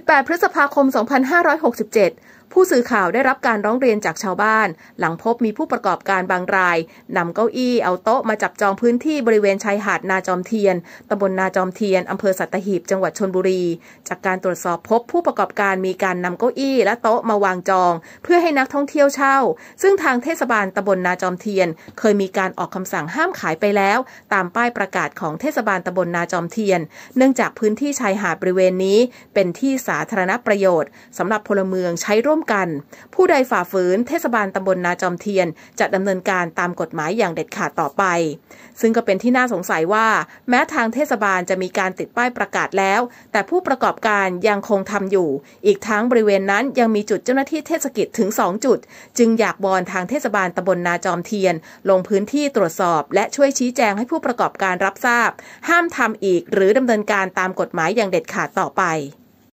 18 พฤษภาคม 2567ผู้สื่อข่าวได้รับการร้องเรียนจากชาวบ้าน หลังพบมีผู้ประกอบการบางรายนำเก้าอี้เอาโต๊ะมาจับจองพื้นที่บริเวณชายหาดนาจอมเทียน ตำบลนาจอมเทียน อำเภอสัตหีบ จังหวัดชนบุรี จากการตรวจสอบพบผู้ประกอบการมีการนำเก้าอี้และโต๊ะมาวางจอง เพื่อให้นักท่องเที่ยวเช่า ซึ่งทางเทศบาลตำบลนาจอมเทียนเคยมีการออกคำสั่งห้ามขายไปแล้ว ตามป้ายประกาศของเทศบาลตำบลนาจอมเทียน เนื่องจากพื้นที่ชายหาดบริเวณนี้ เป็นที่สาธารณประโยชน์สำหรับพลเมืองใช้ร่วมร่วมกันผู้ใดฝ่าฝืนเทศบาลตำบลนาจอมเทียนจะดำเนินการตามกฎหมายอย่างเด็ดขาดต่อไป ซึ่งก็เป็นที่น่าสงสัยว่า แม้ทางเทศบาลจะมีการติดป้ายประกาศแล้ว แต่ผู้ประกอบการยังคงทำอยู่ อีกทั้งบริเวณนั้นยังมีจุดเจ้าหน้าที่เทศกิจถึง2จุดจึงอยากบอนทางเทศบาลตำบลนาจอมเทียน ลงพื้นที่ตรวจสอบ และช่วยชี้แจงให้ผู้ประกอบการรับทราบ ห้ามทำอีกหรือดำเนินการตามกฎหมายอย่างเด็ดขาดต่อไป